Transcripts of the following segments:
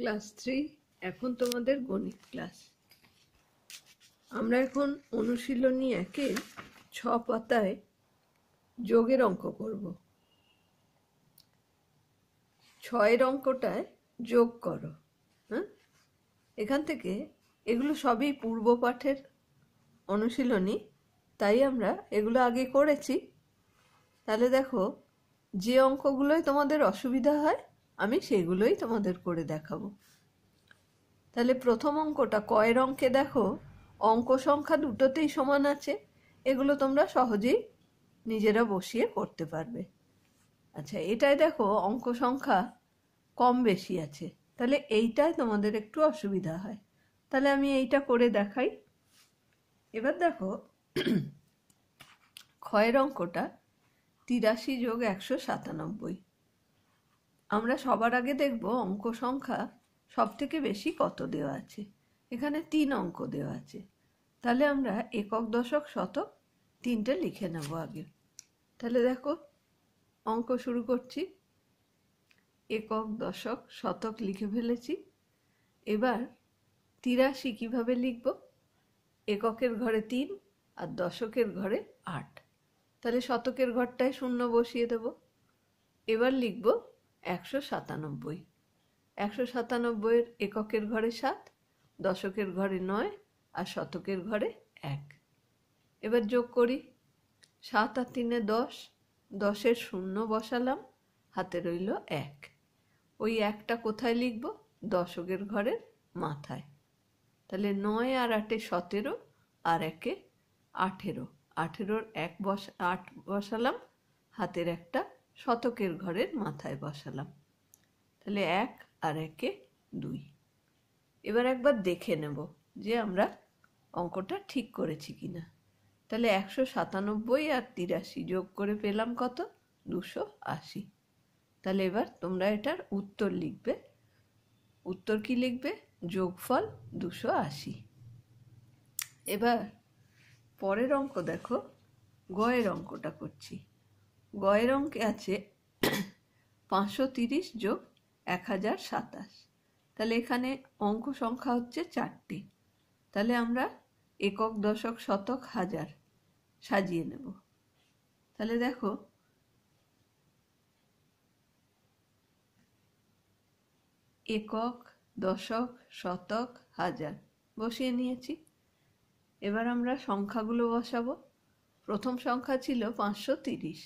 class three এখন তোমাদের গণিত ক্লাস আমরা এখন অনুশীলনী একে ছ পাতায় যোগের অঙ্ক করব ছয়ের অঙ্কটায় যোগ করো হ্যাঁ এখান থেকে এগুলো সবই পূর্ব পাঠের অনুশীলনী তাই আমরা এগুলো আগে করেছি তাহলে দেখো যে অঙ্কগুলোয় তোমাদের অসুবিধা হয় আমি সেগুলোই তোমাদের করে দেখাবো তাহলে প্রথম অঙ্কটা কয়ের অঙ্কে দেখো অঙ্ক সংখ্যা দুটোতেই সমান আছে এগুলো তোমরা সহজেই নিজেরা বসিয়ে করতে পারবে আচ্ছা এটাই দেখো অঙ্ক সংখ্যা কম বেশি আছে তাহলে এইটাই তোমাদের একটু অসুবিধা হয় তাহলে আমি এইটা করে দেখাই এবার দেখো ক্ষয়ের অঙ্কটা তিরাশি যোগ একশো সাতানব্বই আমরা সবার আগে দেখব অঙ্ক সংখ্যা সবথেকে বেশি কত দেওয়া আছে এখানে তিন অঙ্ক দেওয়া আছে তাহলে আমরা একক দশক শতক তিনটে লিখে নেব আগে তাহলে দেখো অঙ্ক শুরু করছি একক দশক শতক লিখে ফেলেছি এবার তিরাশি কীভাবে লিখব এককের ঘরে তিন আর দশকের ঘরে আট তাহলে শতকের ঘরটায় শূন্য বসিয়ে দেব এবার লিখব একশো সাতানব্বই একশো সাতানব্বইয়ের এককের ঘরে সাত দশকের ঘরে নয় আর শতকের ঘরে এক এবার যোগ করি সাত আর তিনে দশ দশের শূন্য বসালাম হাতে রইল এক ওই একটা কোথায় লিখব দশকের ঘরের মাথায় তাহলে নয় আর আটে সতেরো আর একে আঠেরো আঠেরোর এক বস আট বসালাম হাতের একটা শতকের ঘরের মাথায় বসালাম তাহলে এক আর একে দুই এবার একবার দেখে নেব যে আমরা অঙ্কটা ঠিক করেছি কি না তাহলে একশো সাতানব্বই আর তিরাশি যোগ করে পেলাম কত দুশো আশি তাহলে এবার তোমরা এটার উত্তর লিখবে উত্তর কি লিখবে যোগফল দুশো আশি এবার পরের অঙ্ক দেখো গয়ের অঙ্কটা করছি গয়ের অঙ্কে আছে পাঁচশো তিরিশ যোগ এক হাজার সাতাশ তাহলে এখানে অঙ্ক সংখ্যা হচ্ছে চারটি তাহলে আমরা একক দশক শতক হাজার সাজিয়ে নেব তাহলে দেখো একক দশক শতক হাজার বসিয়ে নিয়েছি এবার আমরা সংখ্যাগুলো বসাবো প্রথম সংখ্যা ছিল পাঁচশো তিরিশ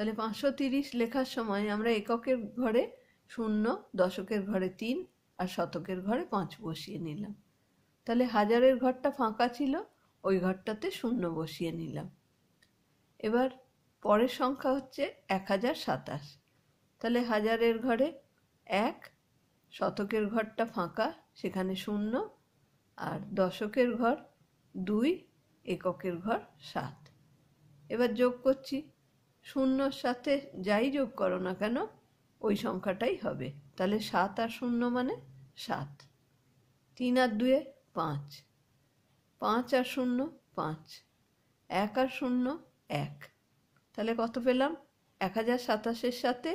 তাহলে পাঁচশো তিরিশ লেখার সময় আমরা এককের ঘরে শূন্য দশকের ঘরে তিন আর শতকের ঘরে পাঁচ বসিয়ে নিলাম তাহলে হাজারের ঘরটা ফাঁকা ছিল ওই ঘরটাতে শূন্য বসিয়ে নিলাম এবার পরের সংখ্যা হচ্ছে এক হাজার সাতাশ তাহলে হাজারের ঘরে এক শতকের ঘরটা ফাঁকা সেখানে শূন্য আর দশকের ঘর দুই এককের ঘর সাত এবার যোগ করছি শূন্যর সাথে যাই যোগ করো না কেন ওই সংখ্যাটাই হবে তাহলে সাত আর শূন্য মানে সাত তিন আর দুয়ে পাঁচ পাঁচ আর শূন্য পাঁচ এক আর শূন্য এক তাহলে কত পেলাম এক হাজার সাতাশের সাথে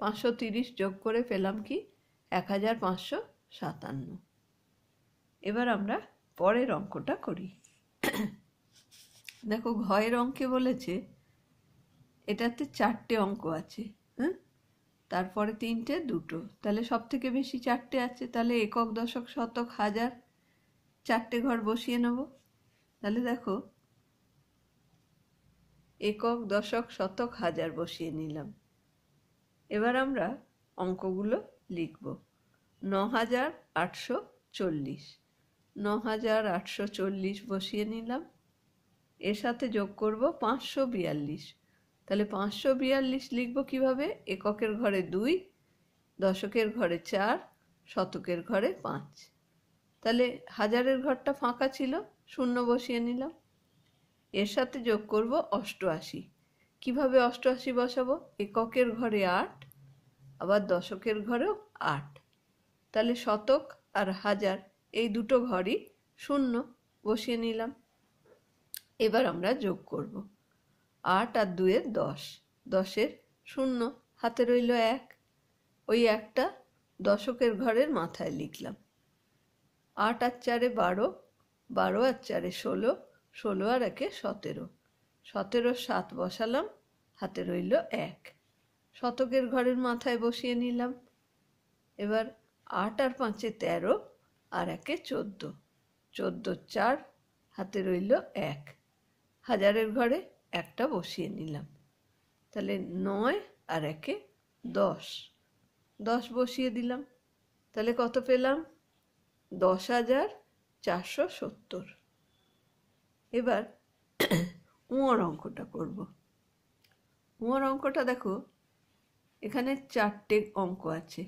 পাঁচশো তিরিশ যোগ করে পেলাম কি এক হাজার পাঁচশো সাতান্ন এবার আমরা পরের অঙ্কটা করি দেখো ঘয়ের অঙ্কে বলেছে এটাতে চারটে অঙ্ক আছে হ্যাঁ তারপরে তিনটে দুটো তাহলে সব থেকে বেশি চারটে আছে তাহলে একক দশক শতক হাজার চারটে ঘর বসিয়ে নেব তাহলে দেখো একক দশক শতক হাজার বসিয়ে নিলাম এবার আমরা অঙ্কগুলো লিখব ন হাজার আটশো চল্লিশ ন হাজার আটশো চল্লিশ বসিয়ে নিলাম এর সাথে যোগ করব পাঁচশো বিয়াল্লিশ তাহলে পাঁচশো বিয়াল্লিশ লিখবো কিভাবে এককের ঘরে দুই দশকের ঘরে চার শতকের ঘরে পাঁচ তাহলে হাজারের ঘরটা ফাঁকা ছিল শূন্য বসিয়ে নিলাম এর সাথে যোগ করব অষ্টআশি কিভাবে অষ্টআশি বসাবো এককের ঘরে আট আবার দশকের ঘরেও আট তাহলে শতক আর হাজার এই দুটো ঘরই শূন্য বসিয়ে নিলাম এবার আমরা যোগ করবো আট আর দুয়ের দশ দশের শূন্য হাতে রইল এক ওই একটা দশকের ঘরের মাথায় লিখলাম আট আর চারে বারো বারো আর চারে ষোলো ষোলো আর একে সতেরো সতেরো সাত বসালাম হাতে রইল এক শতকের ঘরের মাথায় বসিয়ে নিলাম এবার আট আর পাঁচে তেরো আর একে চোদ্দো চোদ্দো চার হাতে রইল এক হাজারের ঘরে একটা বসিয়ে নিলাম তাহলে নয় আর একে দশ দশ বসিয়ে দিলাম তাহলে কত পেলাম দশ হাজার চারশো সত্তর এবার উঁয়ার অঙ্কটা করব উঁয়ার অঙ্কটা দেখো এখানে চারটে অঙ্ক আছে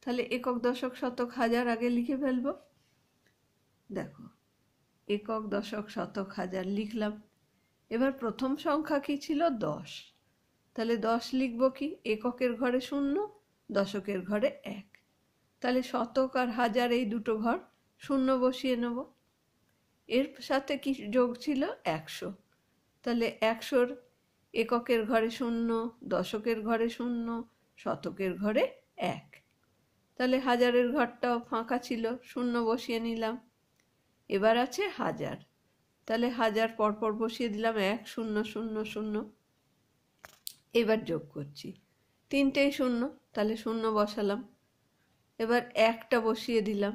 তাহলে একক দশক শতক হাজার আগে লিখে ফেলবো দেখো একক দশক শতক হাজার লিখলাম এবার প্রথম সংখ্যা কি ছিল দশ তাহলে দশ লিখব কি এককের ঘরে শূন্য দশকের ঘরে এক তাহলে শতক আর হাজার এই দুটো ঘর শূন্য বসিয়ে নেব এর সাথে কি যোগ ছিল একশো তাহলে একশোর এককের ঘরে শূন্য দশকের ঘরে শূন্য শতকের ঘরে এক তাহলে হাজারের ঘরটাও ফাঁকা ছিল শূন্য বসিয়ে নিলাম এবার আছে হাজার তাহলে হাজার পরপর বসিয়ে দিলাম এক শূন্য শূন্য শূন্য এবার যোগ করছি তিনটেই শূন্য তাহলে শূন্য বসালাম এবার একটা বসিয়ে দিলাম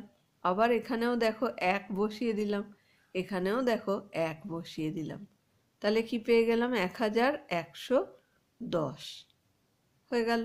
আবার এখানেও দেখো এক বসিয়ে দিলাম এখানেও দেখো এক বসিয়ে দিলাম তাহলে কি পেয়ে গেলাম এক হাজার একশো দশ হয়ে গেল